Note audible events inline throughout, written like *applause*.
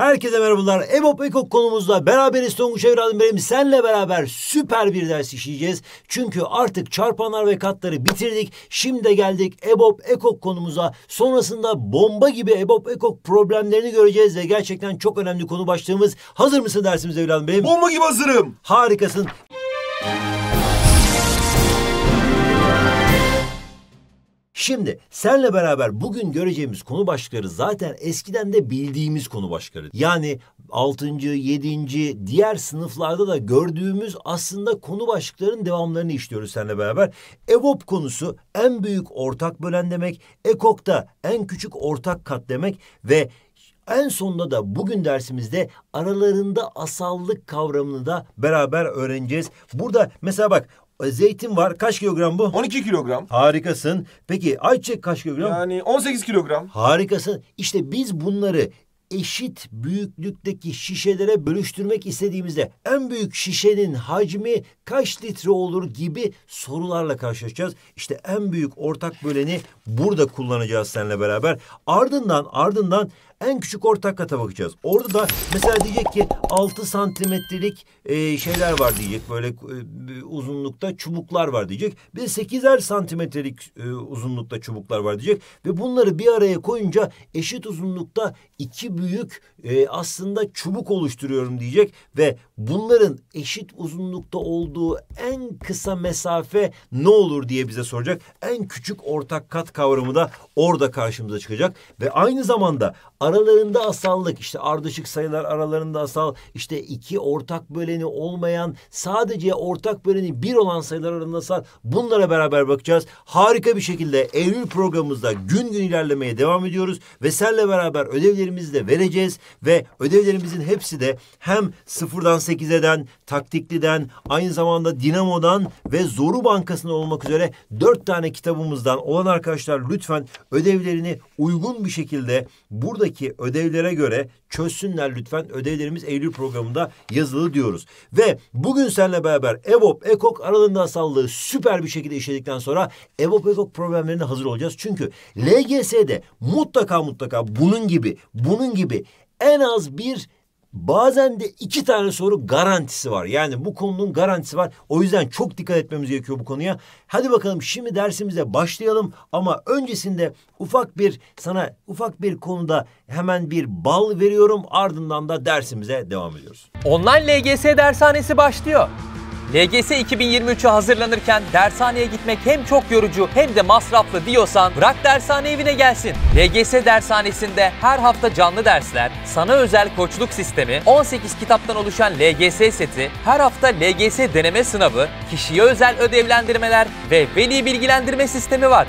Herkese merhabalar. Ebop Ekok konumuzda beraberiz Tonguç Evradım benim. Senle beraber süper bir ders işleyeceğiz. Çünkü artık çarpanlar ve katları bitirdik. Şimdi de geldik Ebop Ekok konumuza. Sonrasında bomba gibi Ebop Ekok problemlerini göreceğiz ve gerçekten çok önemli konu başlığımız. Hazır mısın dersimiz evladım benim? Bomba gibi hazırım. Harikasın. Şimdi senle beraber bugün göreceğimiz konu başlıkları zaten eskiden de bildiğimiz konu başlıkları. Yani 6. 7. diğer sınıflarda da gördüğümüz aslında konu başlıklarının devamlarını işliyoruz seninle beraber. EVOP konusu en büyük ortak bölen demek, EKOK'ta en küçük ortak kat demek ve en sonunda da bugün dersimizde aralarında asallık kavramını da beraber öğreneceğiz. Burada mesela bak e, zeytin var. Kaç kilogram bu? 12 kilogram. Harikasın. Peki ayçiçek kaç kilogram? Yani 18 kilogram. Harikasın. İşte biz bunları eşit büyüklükteki şişelere bölüştürmek istediğimizde en büyük şişenin hacmi kaç litre olur gibi sorularla karşılaşacağız. İşte en büyük ortak böleni burada kullanacağız seninle beraber. Ardından ardından en küçük ortak kata bakacağız. Orada da mesela diyecek ki 6 santimetrelik e, şeyler var diyecek. Böyle e, uzunlukta çubuklar var diyecek. Bir 8'er santimetrelik e, uzunlukta çubuklar var diyecek. Ve bunları bir araya koyunca eşit uzunlukta iki büyük e, aslında çubuk oluşturuyorum diyecek. Ve bunların eşit uzunlukta olduğu en kısa mesafe ne olur diye bize soracak. En küçük ortak kat kavramı da orada karşımıza çıkacak. Ve aynı zamanda Aralarında asallık işte ardışık sayılar aralarında asal işte iki ortak böleni olmayan sadece ortak böleni bir olan sayılar arasında asal bunlara beraber bakacağız. Harika bir şekilde Eylül programımızda gün gün ilerlemeye devam ediyoruz ve senle beraber ödevlerimizi de vereceğiz ve ödevlerimizin hepsi de hem sıfırdan sekizeden taktikliden aynı zamanda dinamodan ve zoru bankasından olmak üzere dört tane kitabımızdan olan arkadaşlar lütfen ödevlerini uygun bir şekilde burada buradaki ödevlere göre çözsünler lütfen. Ödevlerimiz Eylül programında yazılı diyoruz. Ve bugün seninle beraber evop EKOK aralığında asallığı süper bir şekilde işledikten sonra evop EKOK problemlerine hazır olacağız. Çünkü LGS'de mutlaka mutlaka bunun gibi, bunun gibi en az bir Bazen de iki tane soru garantisi var. Yani bu konunun garantisi var. O yüzden çok dikkat etmemiz gerekiyor bu konuya. Hadi bakalım şimdi dersimize başlayalım ama öncesinde ufak bir sana ufak bir konuda hemen bir bal veriyorum. Ardından da dersimize devam ediyoruz. Online LGS dershanesi başlıyor. LGS 2023'e hazırlanırken dershaneye gitmek hem çok yorucu hem de masraflı diyorsan bırak dershane evine gelsin. LGS dershanesinde her hafta canlı dersler, sana özel koçluk sistemi, 18 kitaptan oluşan LGS seti, her hafta LGS deneme sınavı, kişiye özel ödevlendirmeler ve veli bilgilendirme sistemi var.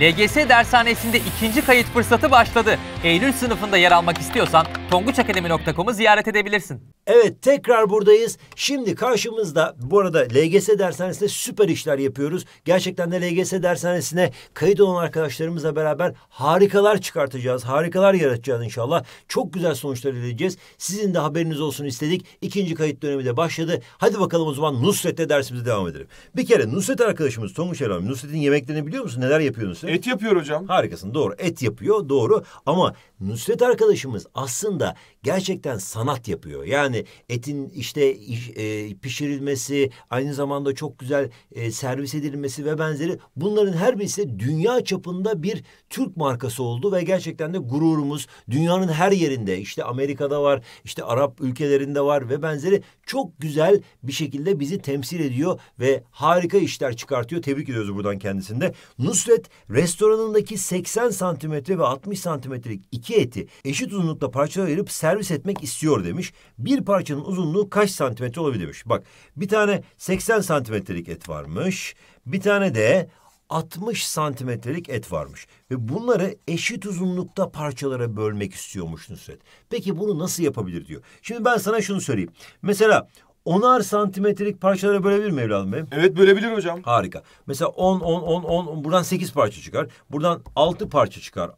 LGS dershanesinde ikinci kayıt fırsatı başladı. Eylül sınıfında yer almak istiyorsan tonguçakademi.com'u ziyaret edebilirsin. Evet tekrar buradayız. Şimdi karşımızda bu arada LGS dershanesinde süper işler yapıyoruz. Gerçekten de LGS dershanesine kayıt olan arkadaşlarımızla beraber harikalar çıkartacağız. Harikalar yaratacağız inşallah. Çok güzel sonuçlar elde edeceğiz. Sizin de haberiniz olsun istedik. İkinci kayıt dönemi de başladı. Hadi bakalım o zaman Nusret'te dersimize devam edelim. Bir kere Nusret arkadaşımız Tonguç Erhan. Nusret'in yemeklerini biliyor musun? Neler yapıyor Nusret? yapıyorsun? Et yapıyor hocam. Harikasın doğru. Et yapıyor doğru ama Nusret arkadaşımız aslında gerçekten sanat yapıyor. Yani etin işte e, pişirilmesi, aynı zamanda çok güzel e, servis edilmesi ve benzeri bunların her birisi dünya çapında bir Türk markası oldu ve gerçekten de gururumuz dünyanın her yerinde işte Amerika'da var, işte Arap ülkelerinde var ve benzeri çok güzel bir şekilde bizi temsil ediyor ve harika işler çıkartıyor. Tebrik ediyoruz buradan kendisinde. Nusret restoranındaki 80 santimetre ve 60 santimetrelik iki eti eşit uzunlukta parçalara ayırıp servis etmek istiyor demiş. Bir parçanın uzunluğu kaç santimetre olabilir demiş. Bak bir tane 80 santimetrelik et varmış. Bir tane de 60 santimetrelik et varmış. Ve bunları eşit uzunlukta parçalara bölmek istiyormuş Nusret. Peki bunu nasıl yapabilir diyor. Şimdi ben sana şunu söyleyeyim. Mesela onar santimetrelik parçalara bölebilir mi evladım benim? Evet bölebilir hocam. Harika. Mesela 10, 10, 10, 10 buradan 8 parça çıkar. Buradan 6 parça çıkar.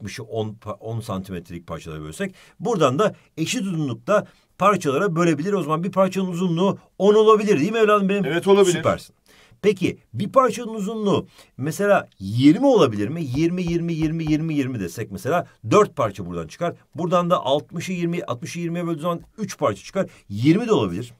60'ı 10, 10 santimetrelik parçalara bölsek. Buradan da eşit uzunlukta parçalara bölebilir. O zaman bir parçanın uzunluğu 10 olabilir değil mi evladım benim? Evet olabilir. Süpersin. Peki bir parçanın uzunluğu mesela 20 olabilir mi? 20 20 20 20 20 desek mesela 4 parça buradan çıkar. Buradan da 60'ı 20 60'ı 20'ye böldüğü zaman 3 parça çıkar. 20 de olabilir.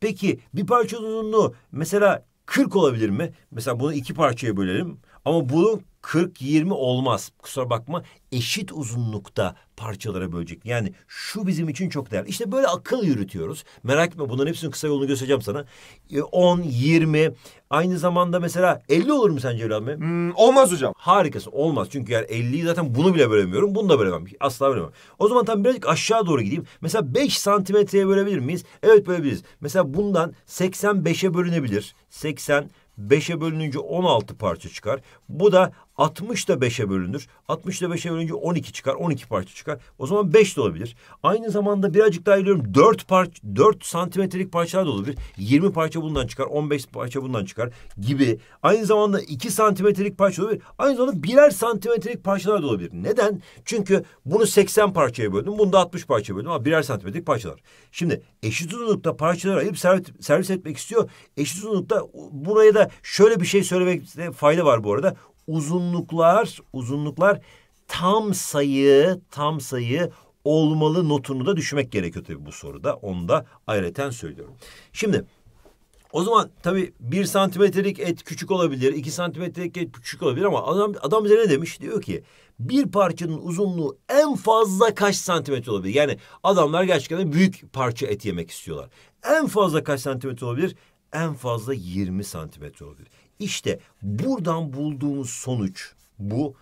Peki bir parçanın uzunluğu mesela 40 olabilir mi? Mesela bunu iki parçaya bölelim. Ama bunun 40-20 olmaz. Kusura bakma eşit uzunlukta parçalara bölecek. Yani şu bizim için çok değerli. İşte böyle akıl yürütüyoruz. Merak etme bunların hepsinin kısa yolunu göstereceğim sana. 10, e, 20 aynı zamanda mesela 50 olur mu sence evladım? Hmm, olmaz hocam. Harikasın olmaz. Çünkü yani 50'yi zaten bunu bile bölemiyorum. Bunu da bölemem. Asla bölemem. O zaman tam birazcık aşağı doğru gideyim. Mesela 5 santimetreye bölebilir miyiz? Evet bölebiliriz. Mesela bundan 85'e bölünebilir. 80 5'e bölününce 16 parça çıkar. Bu da 60 da 5'e bölünür. 60 da 5'e bölünce 12 çıkar. 12 parça çıkar. O zaman 5 de olabilir. Aynı zamanda birazcık daha ilerliyorum. 4 parça 4 santimetrelik parçalar da olabilir. 20 parça bundan çıkar. 15 parça bundan çıkar gibi. Aynı zamanda 2 santimetrelik parça olabilir. Aynı zamanda birer santimetrelik parçalar da olabilir. Neden? Çünkü bunu 80 parçaya böldüm. Bunu da 60 parçaya böldüm ama birer santimetrelik parçalar. Şimdi eşit uzunlukta parçalar ayırıp servis etmek istiyor. Eşit uzunlukta buraya da şöyle bir şey söylemekte fayda var bu arada uzunluklar uzunluklar tam sayı tam sayı olmalı notunu da düşmek gerekiyor tabii bu soruda. Onu da ayrıten söylüyorum. Şimdi o zaman tabii bir santimetrelik et küçük olabilir, iki santimetrelik et küçük olabilir ama adam, adam bize ne demiş? Diyor ki bir parçanın uzunluğu en fazla kaç santimetre olabilir? Yani adamlar gerçekten büyük parça et yemek istiyorlar. En fazla kaç santimetre olabilir? En fazla 20 santimetre olabilir. İşte buradan bulduğumuz sonuç bu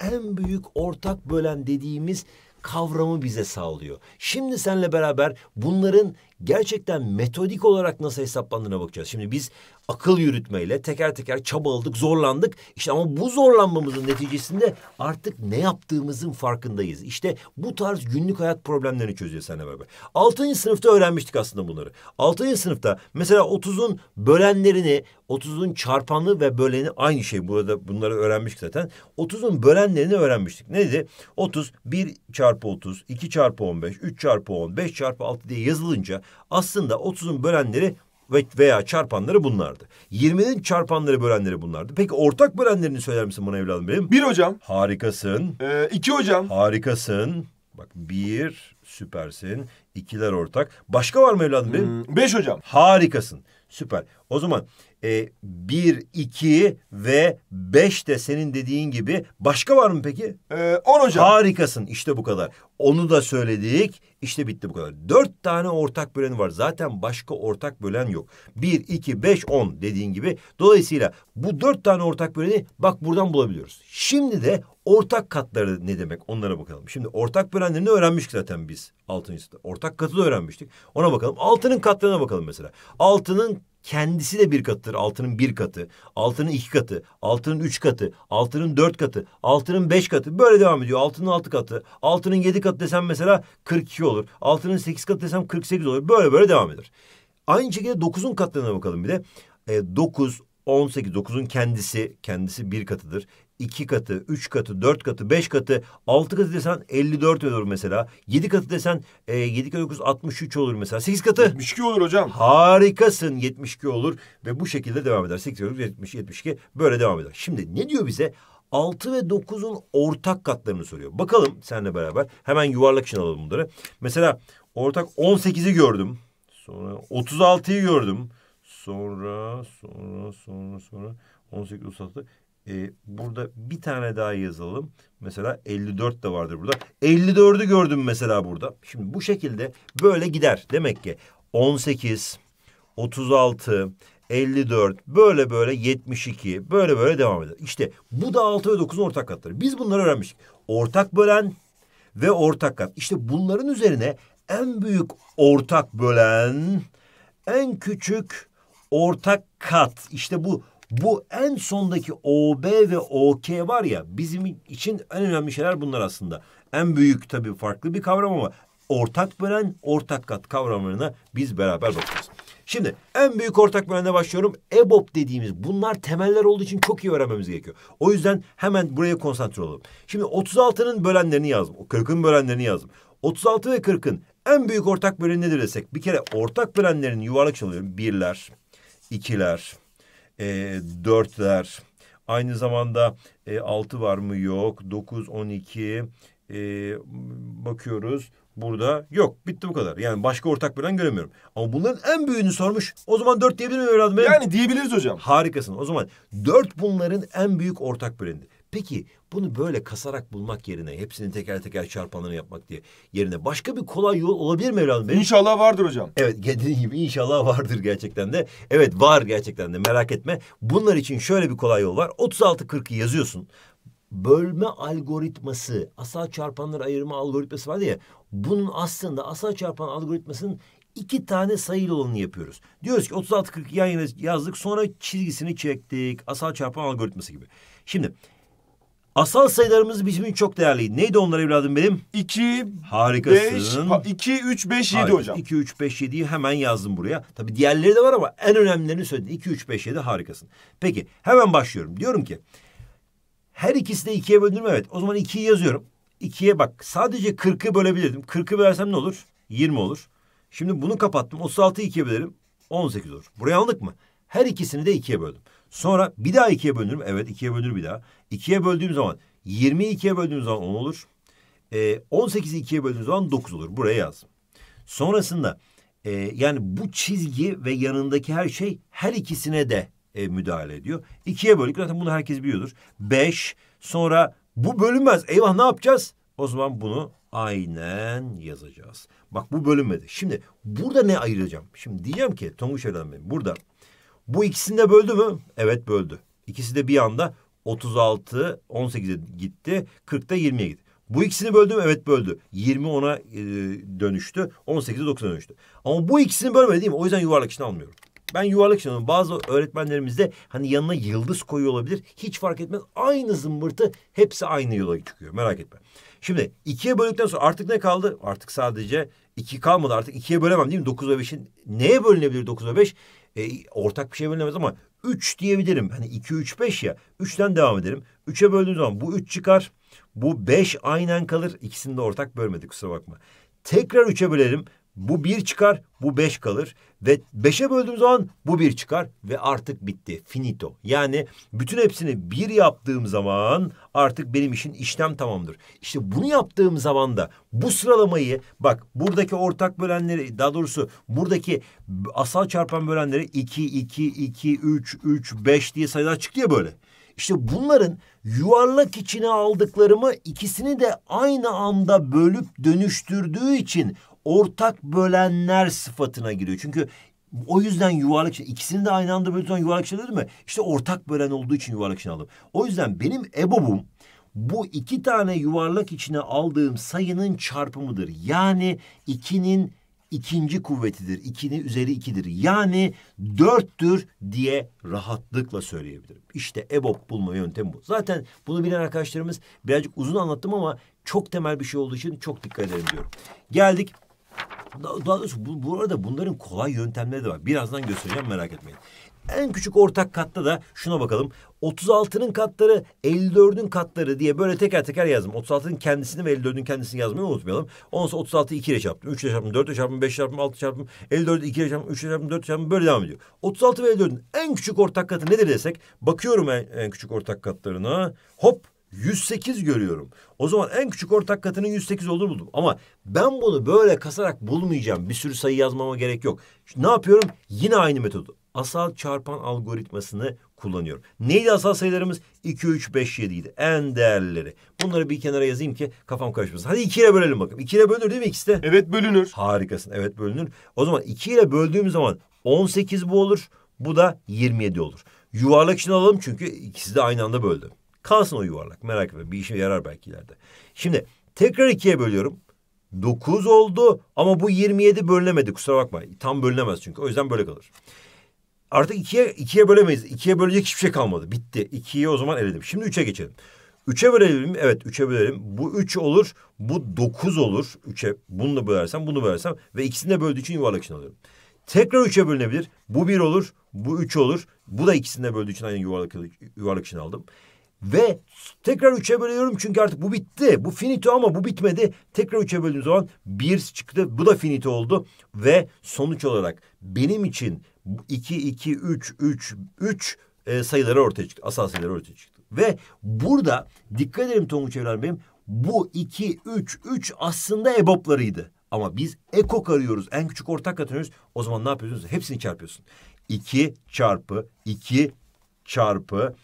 en büyük ortak bölen dediğimiz kavramı bize sağlıyor. Şimdi senle beraber bunların gerçekten metodik olarak nasıl hesaplandığına bakacağız. Şimdi biz akıl yürütmeyle teker teker çabaladık, zorlandık. İşte ama bu zorlanmamızın neticesinde artık ne yaptığımızın farkındayız. İşte bu tarz günlük hayat problemlerini çözüyor seninle beraber. Altıncı sınıfta öğrenmiştik aslında bunları. Altıncı sınıfta mesela 30'un bölenlerini, 30'un çarpanı ve böleni aynı şey. Burada bunları öğrenmiştik zaten. 30'un bölenlerini öğrenmiştik. Neydi? 30 bir çarpı 30, iki çarpı on beş, üç çarpı on, beş çarpı altı diye yazılınca aslında 30'un bölenleri veya çarpanları bunlardı. 20'nin çarpanları bölenleri bunlardı. Peki ortak bölenlerini söyler misin bana evladım benim? Bir hocam. Harikasın. Ee, iki hocam. Harikasın. Bak bir süpersin. İkiler ortak. Başka var mı evladım benim? Hmm, beş hocam. Harikasın. Süper. O zaman e, bir, iki ve beş de senin dediğin gibi. Başka var mı peki? Ee, on hocam. Harikasın. İşte bu kadar. Onu da söyledik. İşte bitti bu kadar. Dört tane ortak bölen var. Zaten başka ortak bölen yok. Bir, iki, beş, on dediğin gibi. Dolayısıyla bu dört tane ortak böleni bak buradan bulabiliyoruz. Şimdi de Ortak katları ne demek onlara bakalım. Şimdi ortak bölenlerini öğrenmiştik zaten biz altıncı sınıfta. Ortak katı da öğrenmiştik. Ona bakalım. Altının katlarına bakalım mesela. Altının kendisi de bir katıdır. Altının bir katı, altının iki katı, altının üç katı, altının dört katı, altının beş katı. Böyle devam ediyor. Altının altı katı, altının yedi katı desem mesela 42 olur. Altının sekiz katı desem 48 olur. Böyle böyle devam eder. Aynı şekilde dokuzun katlarına bakalım bir de. E, dokuz, 18 9'un kendisi kendisi bir katıdır iki katı, üç katı, dört katı, beş katı, altı katı desen 54 olur mesela. Yedi katı desen e, 7 katı 9 63 olur mesela. Sekiz katı. 72 olur hocam. Harikasın 72 olur ve bu şekilde devam eder. 8 katı 70 72 böyle devam eder. Şimdi ne diyor bize? 6 ve 9'un ortak katlarını soruyor. Bakalım seninle beraber. Hemen yuvarlak için alalım bunları. Mesela ortak 18'i gördüm. Sonra 36'yı gördüm. Sonra sonra sonra sonra 18 36 e, burada bir tane daha yazalım. Mesela 54 de vardır burada. 54'ü gördüm mesela burada. Şimdi bu şekilde böyle gider. Demek ki 18, 36, 54 böyle böyle 72 böyle böyle devam eder. İşte bu da 6 ve 9'un ortak katları. Biz bunları öğrenmiştik. Ortak bölen ve ortak kat. İşte bunların üzerine en büyük ortak bölen, en küçük ortak kat. İşte bu bu en sondaki OB ve OK var ya bizim için en önemli şeyler bunlar aslında. En büyük tabii farklı bir kavram ama ortak bölen ortak kat kavramlarına biz beraber bakacağız. Şimdi en büyük ortak bölende başlıyorum. EBOB dediğimiz bunlar temeller olduğu için çok iyi öğrenmemiz gerekiyor. O yüzden hemen buraya konsantre olalım. Şimdi 36'nın bölenlerini yazdım. 40'ın bölenlerini yazdım. 36 ve 40'ın en büyük ortak böleni nedir desek? Bir kere ortak bölenlerin yuvarlak çalıyorum. Birler, ikiler, e, dörtler. Aynı zamanda e, altı var mı yok. Dokuz, on iki e, bakıyoruz. Burada yok. Bitti bu kadar. Yani başka ortak bilen göremiyorum. Ama bunların en büyüğünü sormuş. O zaman dört diyebilir miyim evladım? Yani diyebiliriz hocam. Harikasın. O zaman dört bunların en büyük ortak bilendi. Peki bunu böyle kasarak bulmak yerine hepsinin teker teker çarpanlarını yapmak diye yerine başka bir kolay yol olabilir mi evladım benim? İnşallah vardır hocam. Evet dediğim gibi inşallah vardır gerçekten de. Evet var gerçekten de merak etme. Bunlar için şöyle bir kolay yol var. 36-40'ı yazıyorsun. Bölme algoritması, asal çarpanları ayırma algoritması var ya. Bunun aslında asal çarpan algoritmasının iki tane sayılı olanı yapıyoruz. Diyoruz ki 36-40 yan yana yazdık sonra çizgisini çektik. Asal çarpan algoritması gibi. Şimdi Asal sayılarımız bizim için çok değerli. Neydi onlar evladım benim? 2, Harikasın. 5, 2, 3, 5, 7 hocam. 2, 3, 5, 7'yi hemen yazdım buraya. Tabii diğerleri de var ama en önemlilerini söyledim. 2, 3, 5, 7 harikasın. Peki hemen başlıyorum. Diyorum ki her ikisi de ikiye böldüm Evet. O zaman ikiyi yazıyorum. İkiye bak sadece kırkı bölebilirdim. Kırkı bölersem ne olur? Yirmi olur. Şimdi bunu kapattım. Otuz altı ikiye bölerim. On sekiz olur. Buraya aldık mı? Her ikisini de ikiye böldüm. Sonra bir daha ikiye bölünür Evet ikiye bölünür bir daha. 2'ye böldüğüm zaman 20'yi 2'ye böldüğüm zaman 10 olur. E, 18'i 2'ye böldüğüm zaman 9 olur. Buraya yaz. Sonrasında e, yani bu çizgi ve yanındaki her şey her ikisine de e, müdahale ediyor. 2'ye böldük zaten bunu herkes biliyordur. 5 sonra bu bölünmez. Eyvah ne yapacağız? O zaman bunu aynen yazacağız. Bak bu bölünmedi. Şimdi burada ne ayıracağım? Şimdi diyeceğim ki Tonguç Evren Bey burada bu ikisini de böldü mü? Evet böldü. İkisi de bir anda 36 18'e gitti. 40'ta 20'ye gitti. Bu ikisini böldü mü? Evet böldü. 20 ona e, dönüştü. 18'e 9'a dönüştü. Ama bu ikisini bölmedi değil mi? O yüzden yuvarlak içine almıyorum. Ben yuvarlak içine alıyorum. Bazı öğretmenlerimizde hani yanına yıldız koyuyor olabilir. Hiç fark etmez. Aynı zımbırtı hepsi aynı yola çıkıyor. Merak etme. Şimdi ikiye böldükten sonra artık ne kaldı? Artık sadece iki kalmadı. Artık ikiye bölemem değil mi? 9 ve 5'in neye bölünebilir 9 ve 5? e, ortak bir şey bölünemez ama üç diyebilirim. Hani iki üç beş ya. üçten devam ederim. Üçe böldüğüm zaman bu üç çıkar. Bu beş aynen kalır. İkisini de ortak bölmedik kusura bakma. Tekrar üçe bölerim. Bu bir çıkar, bu beş kalır ve beşe böldüğüm zaman bu bir çıkar ve artık bitti. Finito. Yani bütün hepsini bir yaptığım zaman artık benim işin işlem tamamdır. İşte bunu yaptığım zaman da bu sıralamayı bak buradaki ortak bölenleri daha doğrusu buradaki asal çarpan bölenleri 2, 2, 2, 3, 3, 5 diye sayılar çıktı ya böyle. İşte bunların yuvarlak içine aldıklarımı ikisini de aynı anda bölüp dönüştürdüğü için ortak bölenler sıfatına giriyor. Çünkü o yüzden yuvarlak şey. İkisini de aynı anda böldüğün yuvarlak şey dedim mi? İşte ortak bölen olduğu için yuvarlak şey aldım. O yüzden benim ebobum bu iki tane yuvarlak içine aldığım sayının çarpımıdır. Yani ikinin ikinci kuvvetidir. İkini üzeri ikidir. Yani dörttür diye rahatlıkla söyleyebilirim. İşte EBOB bulma yöntemi bu. Zaten bunu bilen arkadaşlarımız birazcık uzun anlattım ama çok temel bir şey olduğu için çok dikkat edelim diyorum. Geldik daha, daha doğrusu bu, bu arada bunların kolay yöntemleri de var. Birazdan göstereceğim merak etmeyin. En küçük ortak katta da şuna bakalım. 36'nın katları 54'ün katları diye böyle teker teker yazdım. 36'nın kendisini ve 54'ün kendisini yazmayı unutmayalım. Ondan sonra 36'yı 2 ile çarptım. 3 ile çarptım, 4 ile çarptım, 5 ile çarptım, 6 ile çarptım, 54'ü 2 ile çarptım, 3 ile çarptım, 4 ile çarptım böyle devam ediyor. 36 ve 54'ün en küçük ortak katı nedir desek bakıyorum en, en küçük ortak katlarına. Hop 108 görüyorum. O zaman en küçük ortak katının 108 olduğunu buldum. Ama ben bunu böyle kasarak bulmayacağım. Bir sürü sayı yazmama gerek yok. Şimdi ne yapıyorum? Yine aynı metodu. Asal çarpan algoritmasını kullanıyorum. Neydi asal sayılarımız? 2, 3, 5, 7 idi. En değerleri. Bunları bir kenara yazayım ki kafam karışmasın. Hadi 2 ile bölelim bakalım. 2 ile bölünür değil mi ikisi de? Evet bölünür. Harikasın. Evet bölünür. O zaman 2 ile böldüğüm zaman 18 bu olur. Bu da 27 olur. Yuvarlak için alalım çünkü ikisi de aynı anda böldüm. Kalsın o yuvarlak merak etme bir işe yarar belki ileride. Şimdi tekrar ikiye bölüyorum. Dokuz oldu ama bu 27 yedi bölünemedi kusura bakma. Tam bölünemez çünkü o yüzden böyle kalır. Artık ikiye, ikiye bölemeyiz. İkiye bölecek hiçbir şey kalmadı. Bitti. İkiyi o zaman eledim. Şimdi üçe geçelim. Üçe bölelim. Evet üçe bölelim. Bu üç olur. Bu dokuz olur. Üçe bunu da bölersem bunu bölersem. Ve ikisini de böldüğü için yuvarlak için alıyorum. Tekrar üçe bölünebilir. Bu bir olur. Bu üç olur. Bu da ikisini de böldüğü için aynı yuvarlak, yuvarlak için aldım. Ve tekrar üçe bölüyorum çünkü artık bu bitti. Bu finito ama bu bitmedi. Tekrar üçe böldüğüm zaman bir çıktı. Bu da finito oldu. Ve sonuç olarak benim için 2, 2, 3, 3, 3 sayıları ortaya çıktı. Asal sayıları ortaya çıktı. Ve burada dikkat edelim Tonguç Evren Bey'im. Bu 2, 3, 3 aslında eboplarıydı. Ama biz ekok arıyoruz. En küçük ortak katıyoruz. O zaman ne yapıyorsunuz? Hepsini çarpıyorsun. 2 çarpı 2 çarpı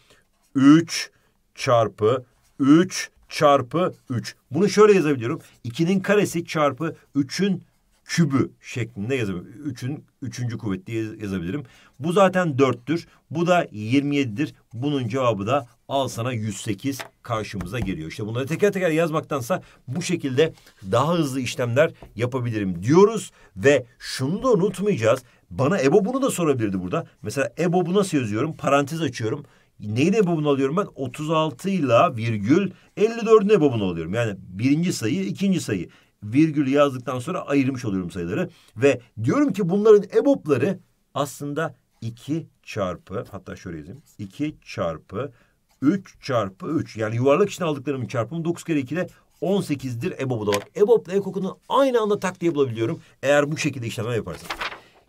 3 çarpı 3 çarpı 3. Bunu şöyle yazabiliyorum. 2'nin karesi çarpı 3'ün kübü şeklinde yazabilirim. 3'ün 3. kuvvet diye yazabilirim. Bu zaten 4'tür. Bu da 27'dir. Bunun cevabı da al sana 108 karşımıza geliyor. İşte bunları teker teker yazmaktansa bu şekilde daha hızlı işlemler yapabilirim diyoruz. Ve şunu da unutmayacağız. Bana EBOB'unu da sorabilirdi burada. Mesela EBOB'u nasıl yazıyorum? Parantez açıyorum. Neyi de alıyorum ben? 36 ile virgül 54'üne babına alıyorum. Yani birinci sayı, ikinci sayı. Virgül yazdıktan sonra ayırmış oluyorum sayıları. Ve diyorum ki bunların ebopları aslında 2 çarpı hatta şöyle yazayım. 2 çarpı 3 çarpı 3 yani yuvarlak içine aldıklarımın çarpımı 9 kere 2 ile 18'dir ebob'u da bak. EBOB ile ekokunu aynı anda tak diye bulabiliyorum. Eğer bu şekilde işlemler yaparsan.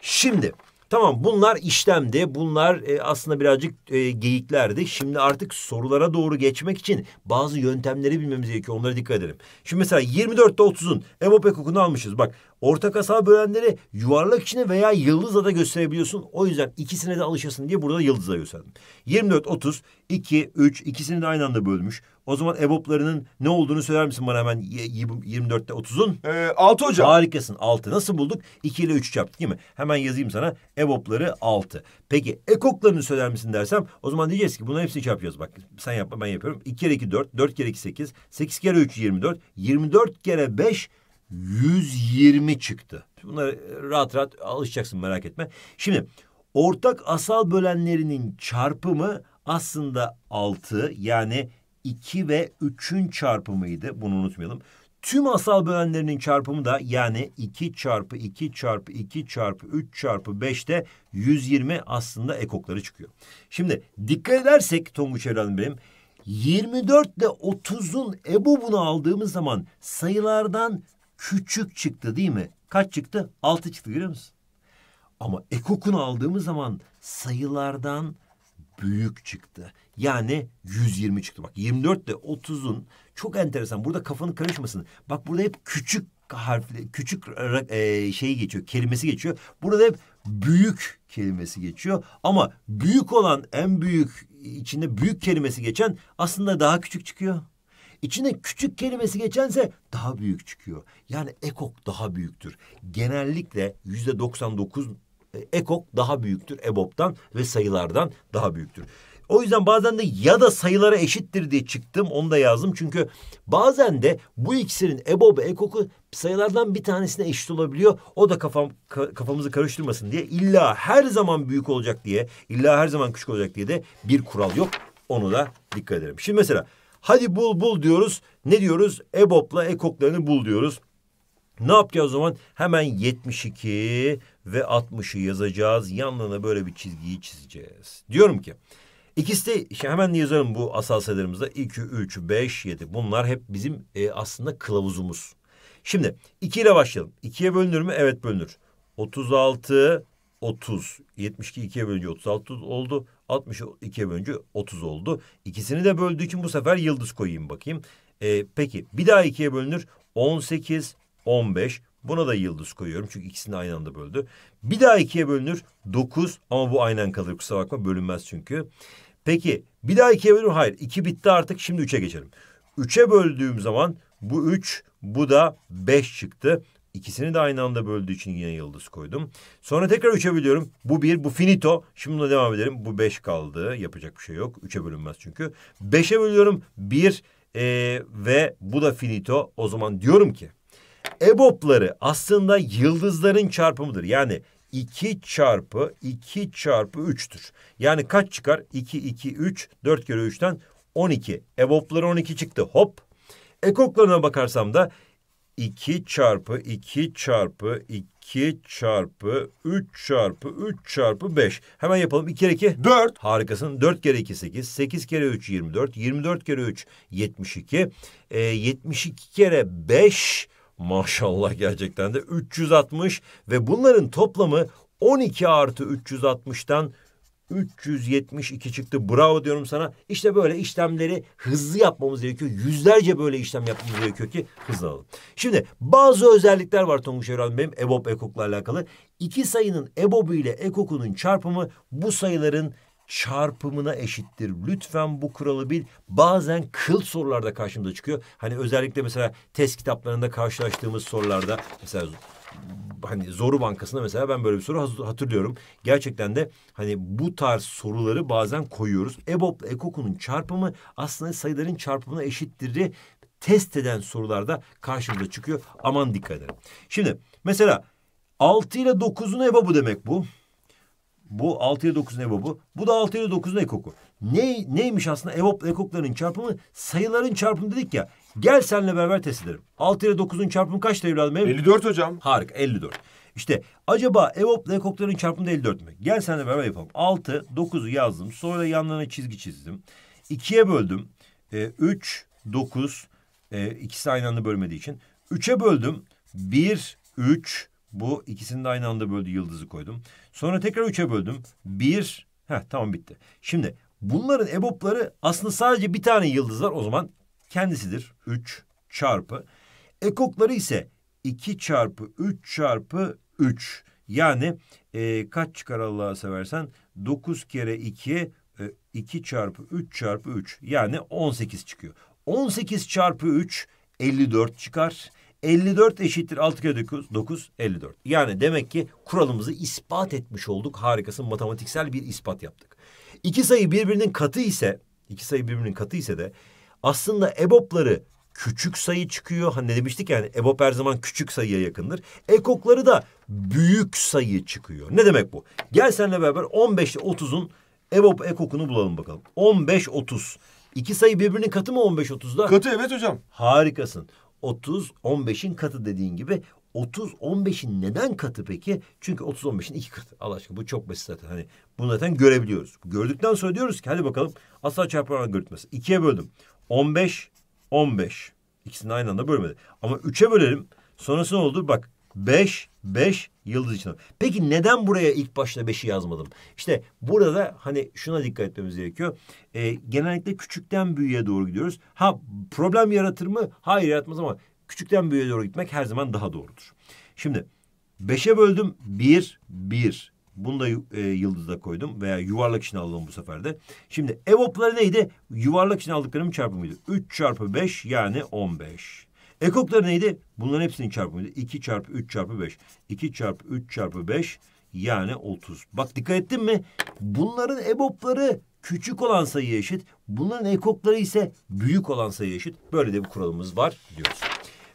Şimdi Tamam bunlar işlemdi. Bunlar e, aslında birazcık e, geyiklerdi. Şimdi artık sorulara doğru geçmek için bazı yöntemleri bilmemiz gerekiyor. Onlara dikkat edelim. Şimdi mesela 24'te 30'un MOP ekokunu almışız. Bak Ortak kasaba bölenleri yuvarlak içine veya yıldızla da gösterebiliyorsun. O yüzden ikisine de alışırsın diye burada yıldızla gösterdim. 24, 30, 2, 3 ikisini de aynı anda bölmüş. O zaman EBOB'larının ne olduğunu söyler misin bana hemen 24'te 30'un? Ee, 6 hocam. Harikasın 6. Nasıl bulduk? 2 ile 3 yaptık değil mi? Hemen yazayım sana EBOB'ları 6. Peki ekoklarını söyler misin dersem o zaman diyeceğiz ki bunların hepsini çarpacağız. Bak sen yapma ben yapıyorum. 2 kere 2 4, 4 kere 2 8, 8 kere 3 24, 24 kere 5 120 çıktı. Bunları e, rahat rahat alışacaksın merak etme. Şimdi ortak asal bölenlerinin çarpımı aslında 6 yani 2 ve 3'ün çarpımıydı. Bunu unutmayalım. Tüm asal bölenlerinin çarpımı da yani 2 çarpı 2 çarpı 2 çarpı 3 çarpı 5'te 120 aslında ekokları çıkıyor. Şimdi dikkat edersek Tonguç Evladım benim 24 ile 30'un ebobunu aldığımız zaman sayılardan küçük çıktı değil mi? Kaç çıktı? Altı çıktı görüyor musun? Ama ekok'un aldığımız zaman sayılardan büyük çıktı. Yani 120 çıktı. Bak 24 ile 30'un çok enteresan. Burada kafanın karışmasın. Bak burada hep küçük harfli, küçük e, şey geçiyor, kelimesi geçiyor. Burada hep büyük kelimesi geçiyor. Ama büyük olan en büyük içinde büyük kelimesi geçen aslında daha küçük çıkıyor. İçinde küçük kelimesi geçense daha büyük çıkıyor. Yani ekok daha büyüktür. Genellikle yüzde 99 e, ekok daha büyüktür EBOB'dan ve sayılardan daha büyüktür. O yüzden bazen de ya da sayılara eşittir diye çıktım onu da yazdım. Çünkü bazen de bu ikisinin EBOB ekoku sayılardan bir tanesine eşit olabiliyor. O da kafam kafamızı karıştırmasın diye illa her zaman büyük olacak diye illa her zaman küçük olacak diye de bir kural yok. Onu da dikkat edelim. Şimdi mesela Hadi bul bul diyoruz. Ne diyoruz? EBOB'la ekoklarını bul diyoruz. Ne yapacağız o zaman? Hemen 72 ve 60'ı yazacağız. Yanlarına böyle bir çizgiyi çizeceğiz. Diyorum ki ikisi de işte hemen yazalım bu asal sayılarımızda 2, 3, 5, 7. Bunlar hep bizim e, aslında kılavuzumuz. Şimdi 2 ile başlayalım. 2'ye bölünür mü? Evet bölünür. 36, 30. 72 2'ye bölünce 36 oldu. 60 ikiye bölünce 30 oldu. İkisini de böldüğü için bu sefer yıldız koyayım bakayım. Ee, peki bir daha ikiye bölünür. 18, 15. Buna da yıldız koyuyorum çünkü ikisini aynı anda böldü. Bir daha ikiye bölünür. 9 ama bu aynen kalır kusura bakma bölünmez çünkü. Peki bir daha ikiye bölünür. Hayır iki bitti artık şimdi üçe geçelim. Üçe böldüğüm zaman bu üç bu da beş çıktı. İkisini de aynı anda böldüğü için yine yıldız koydum. Sonra tekrar üçe bölüyorum. Bu bir, bu finito. Şimdi de devam edelim. Bu beş kaldı. Yapacak bir şey yok. Üçe bölünmez çünkü. Beşe bölüyorum. Bir ee, ve bu da finito. O zaman diyorum ki EBOPLarı aslında yıldızların çarpımıdır. Yani 2 çarpı 2 çarpı 3'tür. Yani kaç çıkar? 2, 2, 3. 4 kere 3'ten 12. EBOB'ları 12 çıktı. Hop. Ekoklarına bakarsam da 2 çarpı 2 çarpı 2 çarpı 3 çarpı 3 çarpı 5. Hemen yapalım. 2 kere 2 4. Harikasın. 4 kere 2 8. 8 kere 3 24. 24 kere 3 72. E, 72 kere 5 maşallah gerçekten de 360 ve bunların toplamı 12 artı 360'tan 372 çıktı. Bravo diyorum sana. İşte böyle işlemleri hızlı yapmamız gerekiyor. Yüzlerce böyle işlem yapmamız gerekiyor ki alalım. Şimdi bazı özellikler var Tonguç Evren benim EBOB ekokla alakalı. İki sayının EBOB'u ile ekokunun çarpımı bu sayıların çarpımına eşittir. Lütfen bu kuralı bil. Bazen kıl sorularda karşımıza çıkıyor. Hani özellikle mesela test kitaplarında karşılaştığımız sorularda mesela hani Zoru Bankası'nda mesela ben böyle bir soru hatırlıyorum. Gerçekten de hani bu tarz soruları bazen koyuyoruz. EBOB ile EKOK'un çarpımı aslında sayıların çarpımına eşittir'i test eden sorularda karşımıza çıkıyor. Aman dikkat edin Şimdi mesela 6 ile 9'un EBOB'u demek bu. Bu 6 ile 9'un EBOB'u. Bu da 6 ile 9'un EKOK'u. Ne, neymiş aslında EBOB ile EKOK'ların çarpımı? Sayıların çarpımı dedik ya. Gel seninle beraber test ederim. 6 ile 9'un çarpımı kaçtı evladım? Benim? 54 hocam. Harika 54. İşte acaba EVOP ve kokların çarpımı da 54 mü? Gel seninle beraber yapalım. 6, 9'u yazdım. Sonra yanlarına çizgi çizdim. 2'ye böldüm. E, 3, 9, e, ikisi aynı anda bölmediği için. 3'e böldüm. 1, 3, bu ikisini de aynı anda böldü yıldızı koydum. Sonra tekrar 3'e böldüm. 1, heh tamam bitti. Şimdi bunların EBOB'ları aslında sadece bir tane yıldızlar O zaman kendisidir. 3 çarpı. Ekokları ise 2 çarpı 3 çarpı 3. Yani e, kaç çıkar Allah'a seversen? 9 kere 2 e, 2 çarpı 3 çarpı 3. Yani 18 çıkıyor. 18 çarpı 3 54 çıkar. 54 eşittir 6 kere 9, 9 54. Yani demek ki kuralımızı ispat etmiş olduk. Harikasın matematiksel bir ispat yaptık. İki sayı birbirinin katı ise, iki sayı birbirinin katı ise de aslında ebopları küçük sayı çıkıyor. Hani ne demiştik yani ebop her zaman küçük sayıya yakındır. Ekokları da büyük sayı çıkıyor. Ne demek bu? Gel seninle beraber 15 ile 30'un ebop ekokunu bulalım bakalım. 15 30. İki sayı birbirinin katı mı 15 30'da? Katı evet hocam. Harikasın. 30 15'in katı dediğin gibi 30 15'in neden katı peki? Çünkü 30 15'in iki katı. Allah aşkına bu çok basit zaten. Hani bunu zaten görebiliyoruz. Gördükten sonra diyoruz ki hadi bakalım asla çarpı oranı görüntmesi. İkiye böldüm. 15, 15. İkisini aynı anda bölmedi. Ama 3'e bölelim. Sonrası ne olur? Bak 5, 5 yıldız için. Peki neden buraya ilk başta 5'i yazmadım? İşte burada hani şuna dikkat etmemiz gerekiyor. Ee, genellikle küçükten büyüğe doğru gidiyoruz. Ha problem yaratır mı? Hayır yaratmaz ama küçükten büyüğe doğru gitmek her zaman daha doğrudur. Şimdi 5'e böldüm 1, 1. Bunu da e, yıldıza koydum veya yuvarlak için aldım bu sefer de. Şimdi evopları neydi? Yuvarlak için aldıklarım çarpımıydı. 3 çarpı 5 yani 15. Ekokları neydi? Bunların hepsinin çarpımıydı. 2 çarpı 3 çarpı 5. 2 çarpı 3 çarpı 5 yani 30. Bak dikkat ettin mi? Bunların ebopları küçük olan sayıya eşit. Bunların ekokları ise büyük olan sayıya eşit. Böyle de bir kuralımız var diyoruz.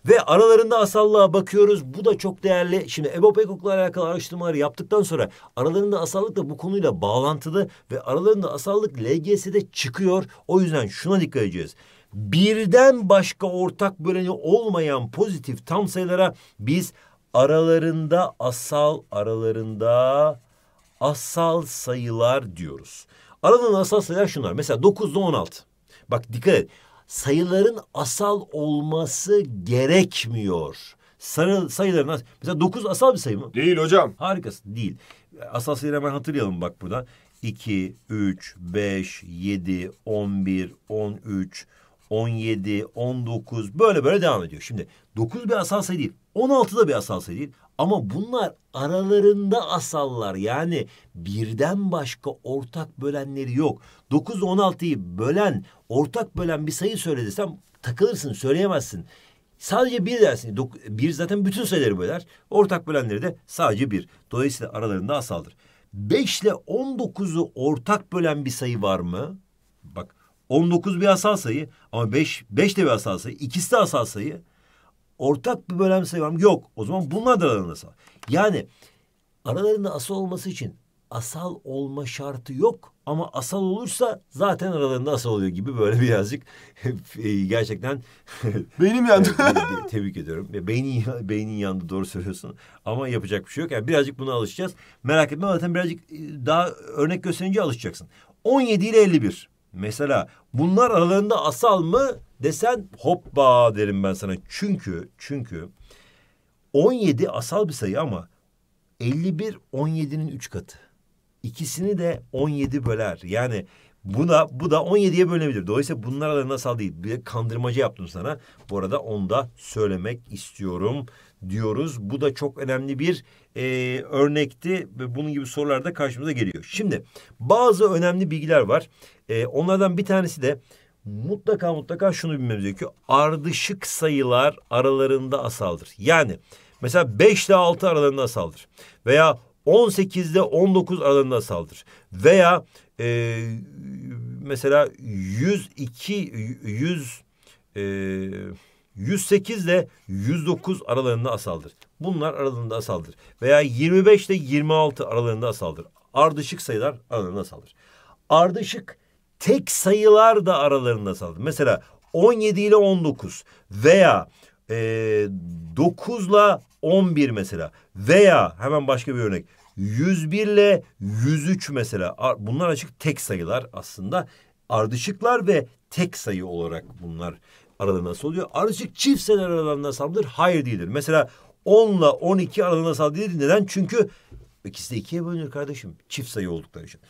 Ve aralarında asallığa bakıyoruz. Bu da çok değerli. Şimdi Ebo Pekok'la alakalı araştırmaları yaptıktan sonra aralarında asallık da bu konuyla bağlantılı ve aralarında asallık LGS'de çıkıyor. O yüzden şuna dikkat edeceğiz birden başka ortak böleni olmayan pozitif tam sayılara biz aralarında asal aralarında asal sayılar diyoruz. Aralarında asal sayılar şunlar. Mesela 9'da 16. Bak dikkat et sayıların asal olması gerekmiyor. Sarı, sayıların mesela 9 asal bir sayı mı? Değil hocam. Harikasın değil. Asal sayıları hemen hatırlayalım bak burada. 2, 3, 5, 7, 11, 13, 17, 19 böyle böyle devam ediyor. Şimdi 9 bir asal sayı değil. 16 da bir asal sayı değil. Ama bunlar aralarında asallar yani birden başka ortak bölenleri yok. 9-16'yı bölen, ortak bölen bir sayı söyle takılırsın, söyleyemezsin. Sadece bir dersin. Bir zaten bütün sayıları böler. Ortak bölenleri de sadece bir. Dolayısıyla aralarında asaldır. 5 ile 19'u ortak bölen bir sayı var mı? Bak 19 bir asal sayı ama 5, 5 de bir asal sayı. İkisi de asal sayı ortak bir bölemse var mı? Yok. O zaman bunlar da aralarında asal. Yani aralarında asal olması için asal olma şartı yok ama asal olursa zaten aralarında asal oluyor gibi böyle *laughs* birazcık e, gerçekten *laughs* beynim yandı. tebrik ediyorum. Beynin beynin yandı doğru söylüyorsun. Ama yapacak bir şey yok. Yani birazcık buna alışacağız. Merak etme zaten birazcık e, daha örnek gösterince alışacaksın. 17 ile 51. Mesela bunlar aralarında asal mı desen hoppa derim ben sana. Çünkü çünkü 17 asal bir sayı ama 51 17'nin üç katı. İkisini de 17 böler. Yani buna bu da 17'ye bölünebilir. Dolayısıyla bunlar aralarında asal değil. Bir kandırmacı yaptım sana. Bu arada onu da söylemek istiyorum diyoruz. Bu da çok önemli bir e, örnekti ve bunun gibi sorularda karşımıza geliyor. Şimdi bazı önemli bilgiler var. E, onlardan bir tanesi de mutlaka mutlaka şunu bilmemiz gerekiyor. Ardışık sayılar aralarında asaldır. Yani mesela 5 ile 6 aralarında asaldır. Veya 18 ile 19 aralarında asaldır. Veya e, mesela 102 100 e, 108 ile 109 aralarında asaldır. Bunlar aralarında asaldır. Veya 25 ile 26 aralarında asaldır. Ardışık sayılar aralarında asaldır. Ardışık tek sayılar da aralarında saldı. Mesela 17 ile 19 veya e, 9 ile 11 mesela veya hemen başka bir örnek 101 ile 103 mesela bunlar açık tek sayılar aslında ardışıklar ve tek sayı olarak bunlar aralarında nasıl oluyor? Ardışık çift sayılar aralarında nasıl Hayır değildir. Mesela 10 ile 12 aralarında nasıl değildir. Neden? Çünkü ikisi de ikiye bölünür kardeşim. Çift sayı oldukları için.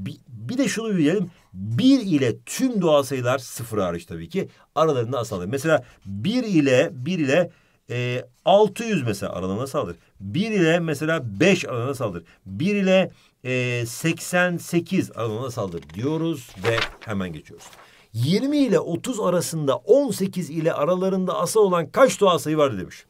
Bir, bir de şunu bilelim. bir ile tüm doğal sayılar sıfır hariç tabii ki. Aralarında asaldır. Mesela bir ile bir ile e, 600 mesela aralarında asaldır. Bir ile mesela 5 aralarında asaldır. Bir ile e, 88 aralarında asaldır diyoruz ve hemen geçiyoruz. 20 ile 30 arasında 18 ile aralarında asal olan kaç doğal sayı var demiş.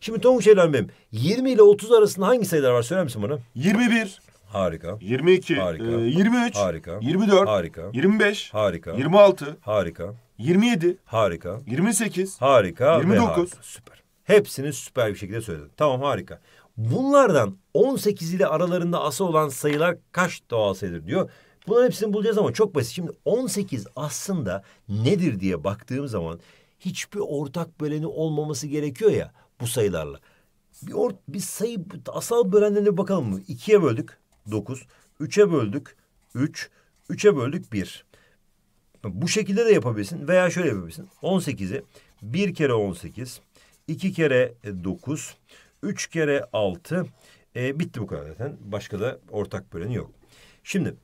Şimdi Tonguç Eylan Bey'im 20 ile 30 arasında hangi sayılar var söyler misin bana? 21, Harika. 22. Harika. E, 23. Harika. 24. Harika. 25. Harika. 26. Harika. 27. Harika. 28. Harika. 29. Harika. Süper. Hepsini süper bir şekilde söyledin. Tamam harika. Bunlardan 18 ile aralarında asa olan sayılar kaç doğal sayıdır diyor. Bunların hepsini bulacağız ama çok basit. Şimdi 18 aslında nedir diye baktığım zaman hiçbir ortak böleni olmaması gerekiyor ya bu sayılarla. Bir, or, bir sayı asal bölenlerine bakalım mı? İkiye böldük. 9. 3'e böldük 3. 3'e böldük 1. Bu şekilde de yapabilirsin veya şöyle yapabilirsin. 18'i 1 kere 18, 2 kere 9, e, 3 kere 6. E, bitti bu kadar zaten. Başka da ortak böleni yok. Şimdi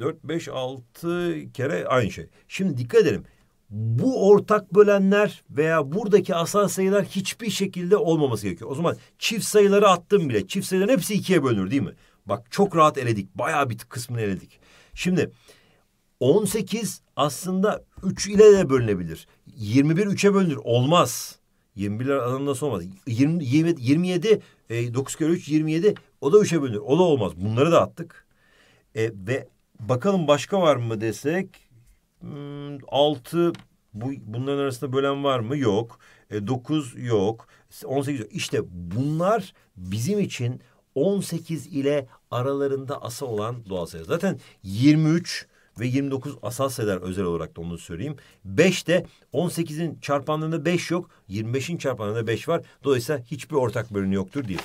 4, 5, 6 kere aynı şey. Şimdi dikkat edelim. Bu ortak bölenler veya buradaki asal sayılar hiçbir şekilde olmaması gerekiyor. O zaman çift sayıları attım bile. Çift sayıların hepsi ikiye bölünür değil mi? Bak çok rahat eledik. Bayağı bir kısmını eledik. Şimdi 18 aslında 3 ile de bölünebilir. 21 3'e bölünür. Olmaz. 21'ler alanında olmaz. 20, 27 e, 9 kere 3 27 o da 3'e bölünür. O da olmaz. Bunları da attık. E, ve bakalım başka var mı desek 6 hmm, bu, bunların arasında bölen var mı? Yok. E, 9 yok. 18 yok. İşte bunlar bizim için 18 ile aralarında asa olan doğal sayı. Zaten 23 ve 29 asal sayılar özel olarak da onu söyleyeyim. 5 de 18'in çarpanlarında 5 yok. 25'in çarpanlarında 5 var. Dolayısıyla hiçbir ortak bölünü yoktur diyelim.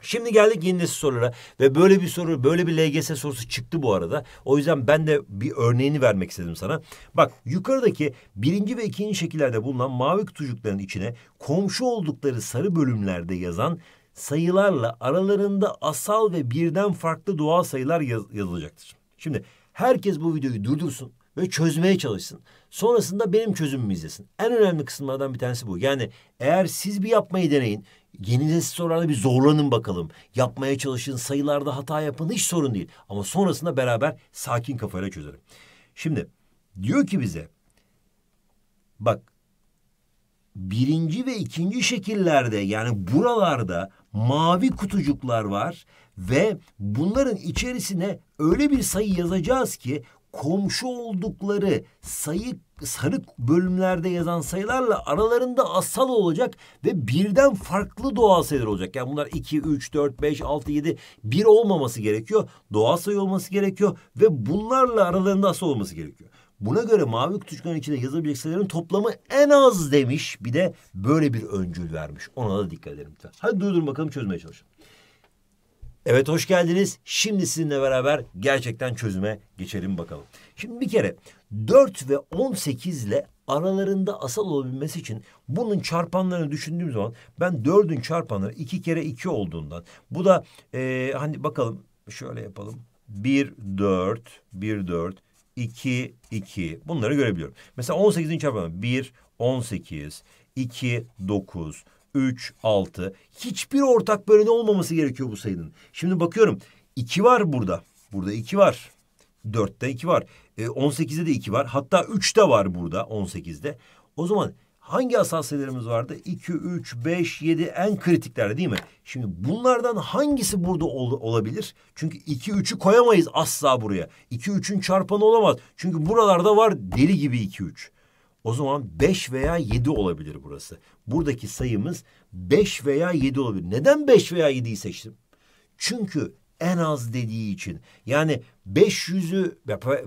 Şimdi geldik yeni nesil sorulara ve böyle bir soru, böyle bir LGS sorusu çıktı bu arada. O yüzden ben de bir örneğini vermek istedim sana. Bak yukarıdaki birinci ve ikinci şekillerde bulunan mavi kutucukların içine komşu oldukları sarı bölümlerde yazan sayılarla aralarında asal ve birden farklı doğal sayılar yaz yazılacaktır. Şimdi herkes bu videoyu durdursun ve çözmeye çalışsın. Sonrasında benim çözümümü izlesin. En önemli kısımlardan bir tanesi bu. Yani eğer siz bir yapmayı deneyin. yeniden sorularla bir zorlanın bakalım. Yapmaya çalışın, sayılarda hata yapın hiç sorun değil. Ama sonrasında beraber sakin kafayla çözelim. Şimdi diyor ki bize bak birinci ve ikinci şekillerde yani buralarda mavi kutucuklar var ve bunların içerisine öyle bir sayı yazacağız ki komşu oldukları sayı sarı bölümlerde yazan sayılarla aralarında asal olacak ve birden farklı doğal sayılar olacak. Yani bunlar 2, 3, 4, 5, 6, 7, 1 olmaması gerekiyor. Doğal sayı olması gerekiyor ve bunlarla aralarında asal olması gerekiyor. Buna göre mavi küçüklerin içinde yazılabilecek toplamı en az demiş. Bir de böyle bir öncül vermiş. Ona da dikkat edelim lütfen. Hadi durdurun bakalım çözmeye çalışalım. Evet hoş geldiniz. Şimdi sizinle beraber gerçekten çözüme geçelim bakalım. Şimdi bir kere 4 ve 18 ile aralarında asal olabilmesi için bunun çarpanlarını düşündüğüm zaman ben 4'ün çarpanları 2 kere 2 olduğundan bu da e, hani bakalım şöyle yapalım. 1 4 1 4 2, 2. Bunları görebiliyorum. Mesela 18'in çarpanı 1, 18, 2, 9, 3, 6. Hiçbir ortak böleni olmaması gerekiyor bu sayının. Şimdi bakıyorum 2 var burada. Burada 2 var. 4'te 2 var. E, 18'de de 2 var. Hatta 3 de var burada 18'de. O zaman hangi asasiyelerimiz vardı? 2, 3, 5, 7 en kritikler değil mi? Şimdi bunlardan hangisi burada ol, olabilir? Çünkü 2, 3'ü koyamayız asla buraya. 2, 3'ün çarpanı olamaz. Çünkü buralarda var deli gibi 2, 3. O zaman 5 veya 7 olabilir burası. Buradaki sayımız 5 veya 7 olabilir. Neden 5 veya 7'yi seçtim? Çünkü en az dediği için. Yani 500'ü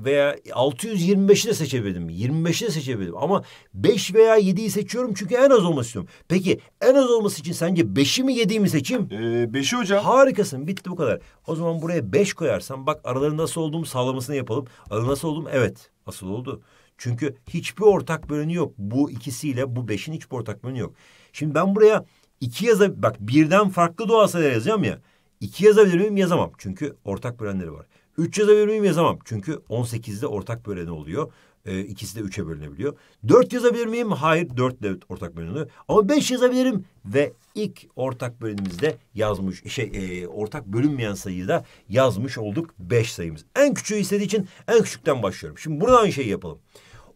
veya 625'i de seçebilirim. 25'i de seçebilirim. Ama 5 veya 7'yi seçiyorum çünkü en az olması istiyorum. Peki en az olması için sence 5'i mi 7'yi mi seçeyim? Ee, 5'i hocam. Harikasın bitti bu kadar. O zaman buraya 5 koyarsam bak aralarında nasıl olduğumu sağlamasını yapalım. Aralarında nasıl olduğum evet asıl oldu. Çünkü hiçbir ortak bölünü yok. Bu ikisiyle bu beşin hiçbir ortak bölünü yok. Şimdi ben buraya iki yaza bak birden farklı doğal yazacağım ya. İki yazabilir miyim? Yazamam. Çünkü ortak bölenleri var. Üç yazabilir miyim? Yazamam. Çünkü on sekizde ortak böleni oluyor. Ee, ikisi de üçe bölünebiliyor. Dört yazabilir miyim? Hayır. de ortak bölünüyor. Ama beş yazabilirim. Ve ilk ortak bölümümüzde yazmış, şey e, ortak bölünmeyen sayıyı da yazmış olduk. Beş sayımız. En küçüğü istediği için en küçükten başlıyorum. Şimdi buradan şey yapalım.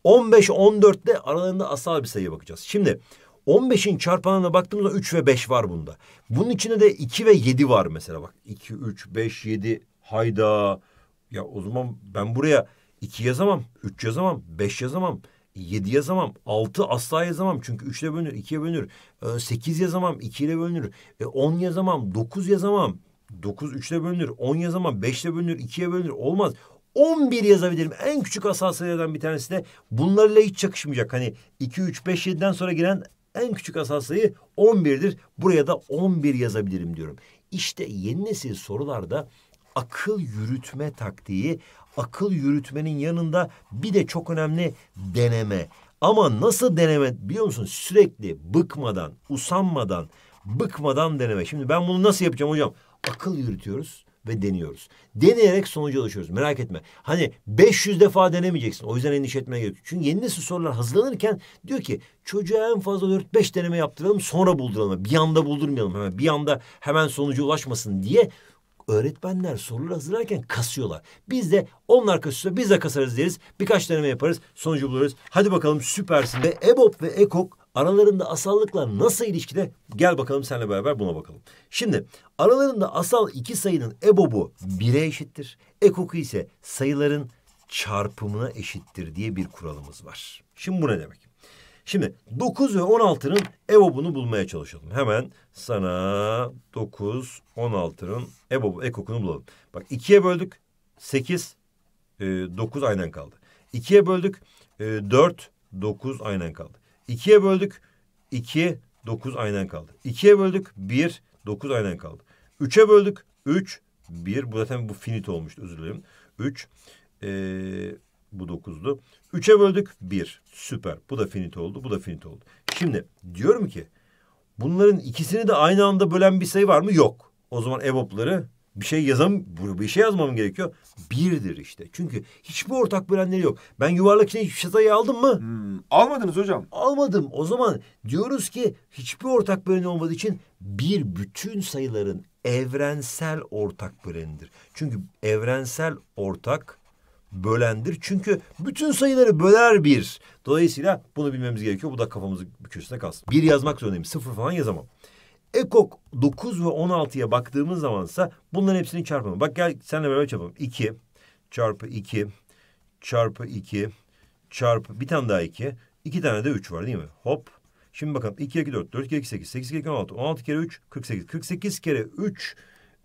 15, 14'te aralarında asal bir sayıya bakacağız. Şimdi 15'in çarpanına baktığımızda 3 ve 5 var bunda. Bunun içinde de 2 ve 7 var mesela bak. 2, 3, 5, 7 hayda. Ya o zaman ben buraya 2 yazamam, 3 yazamam, 5 yazamam. 7 yazamam. 6 asla yazamam. Çünkü 3 ile bölünür, 2 2'ye bölünür. 8 ee, yazamam, 2 ile bölünür. 10 e, yazamam, 9 yazamam. 9 3 ile bölünür. 10 yazamam, 5 ile bölünür, 2'ye bölünür. Olmaz. 11 yazabilirim. En küçük asal sayılardan bir tanesi de bunlarla hiç çakışmayacak. Hani 2, 3, 5, 7'den sonra giren en küçük asal sayı 11'dir. Buraya da 11 yazabilirim diyorum. İşte yeni nesil sorularda akıl yürütme taktiği, akıl yürütmenin yanında bir de çok önemli deneme. Ama nasıl deneme biliyor musun? Sürekli bıkmadan, usanmadan, bıkmadan deneme. Şimdi ben bunu nasıl yapacağım hocam? Akıl yürütüyoruz ve deniyoruz. Deneyerek sonuca ulaşıyoruz. Merak etme. Hani 500 defa denemeyeceksin. O yüzden endişe etmeye gerek yok. Çünkü yeni nesil sorular hazırlanırken diyor ki çocuğa en fazla 4-5 deneme yaptıralım sonra bulduralım. Bir anda buldurmayalım hemen. Bir anda hemen sonuca ulaşmasın diye öğretmenler soruları hazırlarken kasıyorlar. Biz de onlar arkasında biz de kasarız deriz. Birkaç deneme yaparız. Sonucu buluruz. Hadi bakalım süpersin. Ve EBOB ve EKOK aralarında asallıklar nasıl ilişkide? Gel bakalım seninle beraber buna bakalım. Şimdi aralarında asal iki sayının ebobu bire eşittir. Ekoku ise sayıların çarpımına eşittir diye bir kuralımız var. Şimdi bu ne demek? Şimdi 9 ve 16'nın ebobunu bulmaya çalışalım. Hemen sana 9, 16'nın ebobu, ekokunu bulalım. Bak 2'ye böldük 8, e, 9 aynen kaldı. 2'ye böldük e, 4, 9 aynen kaldı. 2'ye böldük. 2, 9 aynen kaldı. 2'ye böldük. 1, 9 aynen kaldı. 3'e böldük. 3, 1. Bu zaten bu finit olmuştu özür dilerim. 3, ee, bu 9'du. 3'e böldük 1. Süper. Bu da finit oldu. Bu da finit oldu. Şimdi diyorum ki bunların ikisini de aynı anda bölen bir sayı var mı? Yok. O zaman EBOB'ları bir şey yazam bir şey yazmam gerekiyor. Birdir işte. Çünkü hiçbir ortak bilenleri yok. Ben yuvarlak içine şatayı şey aldım mı? Hmm, almadınız hocam. Almadım. O zaman diyoruz ki hiçbir ortak böleni olmadığı için bir bütün sayıların evrensel ortak bölenidir. Çünkü evrensel ortak bölendir. Çünkü bütün sayıları böler bir. Dolayısıyla bunu bilmemiz gerekiyor. Bu da kafamızın bir kalsın. Bir yazmak zorundayım. Sıfır falan yazamam. Ekok 9 ve 16'ya baktığımız zamansa bunların hepsini çarpalım. Bak gel senle beraber çarpalım. 2 çarpı 2 çarpı 2 çarpı bir tane daha 2. 2 tane de 3 var değil mi? Hop. Şimdi bakalım 2 2 4 4 2 2 8 8 2 16 16 kere 3 48 48 kere 3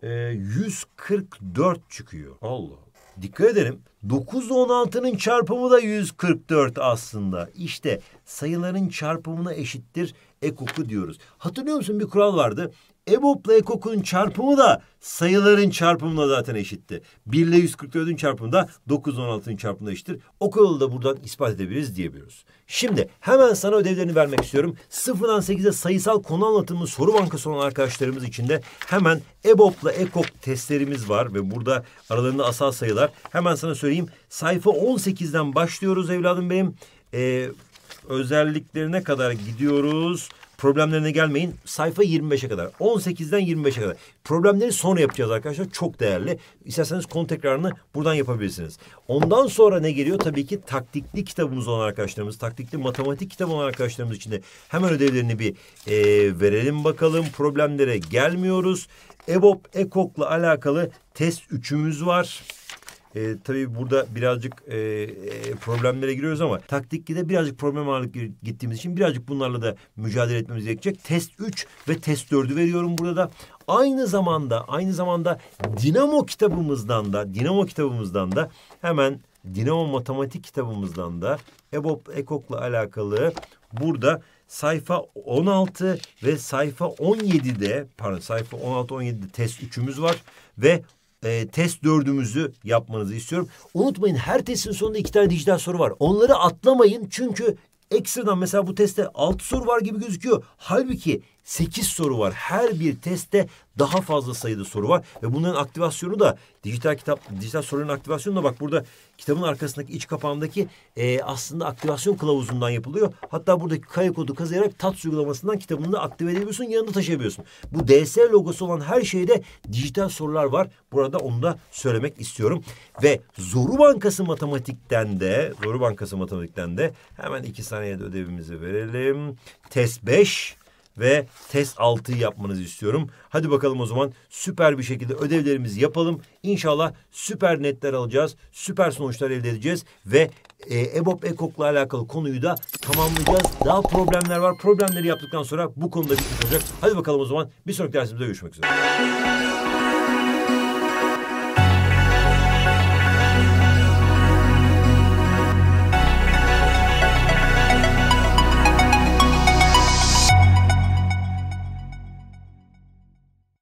e, 144 çıkıyor. Allah Dikkat edelim 9 16'nın çarpımı da 144 aslında. İşte sayıların çarpımına eşittir ekoku diyoruz. Hatırlıyor musun bir kural vardı? EBOB'la EKOK'un çarpımı da sayıların çarpımına zaten eşitti. 1 ile 144'ün çarpımı da 9 16'nın çarpımına eşittir. O konuda da buradan ispat edebiliriz diyebiliyoruz. Şimdi hemen sana ödevlerini vermek istiyorum. 0'dan 8'e sayısal konu anlatımı soru bankası olan arkadaşlarımız için de hemen EBOB'la EKOK testlerimiz var ve burada aralarında asal sayılar. Hemen sana söyleyeyim. Sayfa 18'den başlıyoruz evladım benim. Ee, özelliklerine kadar gidiyoruz. Problemlerine gelmeyin. Sayfa 25'e kadar. 18'den 25'e kadar. Problemleri sonra yapacağız arkadaşlar. Çok değerli. İsterseniz konu tekrarını buradan yapabilirsiniz. Ondan sonra ne geliyor? Tabii ki taktikli kitabımız olan arkadaşlarımız, taktikli matematik kitabı olan arkadaşlarımız için de hemen ödevlerini bir e, verelim bakalım. Problemlere gelmiyoruz. EBOB, EKOK'la alakalı test üçümüz var. E, tabii burada birazcık e, e problemlere giriyoruz ama taktikte de birazcık problem ağırlık gittiğimiz için birazcık bunlarla da mücadele etmemiz gerekecek. Test 3 ve test 4'ü veriyorum burada da. Aynı zamanda aynı zamanda Dinamo kitabımızdan da Dinamo kitabımızdan da hemen Dinamo Matematik kitabımızdan da EBOB EKOK'la alakalı burada sayfa 16 ve sayfa 17'de pardon sayfa 16 17'de test 3'ümüz var ve e, test dördümüzü yapmanızı istiyorum. Unutmayın her testin sonunda iki tane dijital soru var. Onları atlamayın çünkü ekstradan mesela bu testte altı soru var gibi gözüküyor. Halbuki 8 soru var. Her bir testte daha fazla sayıda soru var ve bunların aktivasyonu da dijital kitap dijital soruların aktivasyonu da bak burada kitabın arkasındaki iç kapağındaki e, aslında aktivasyon kılavuzundan yapılıyor. Hatta buradaki kare kodu kazıyarak tat uygulamasından kitabını da aktive edebiliyorsun, yanında taşıyabiliyorsun. Bu DS logosu olan her şeyde dijital sorular var. Burada onu da söylemek istiyorum. Ve Zoru Bankası Matematik'ten de Zoru Bankası Matematik'ten de hemen iki saniyede ödevimizi verelim. Test 5 ve test 6'yı yapmanızı istiyorum. Hadi bakalım o zaman süper bir şekilde ödevlerimizi yapalım. İnşallah süper netler alacağız. Süper sonuçlar elde edeceğiz ve e, EBOB EKOK'la alakalı konuyu da tamamlayacağız. Daha problemler var. Problemleri yaptıktan sonra bu konuda bitmiş olacak. Hadi bakalım o zaman bir sonraki dersimizde görüşmek üzere.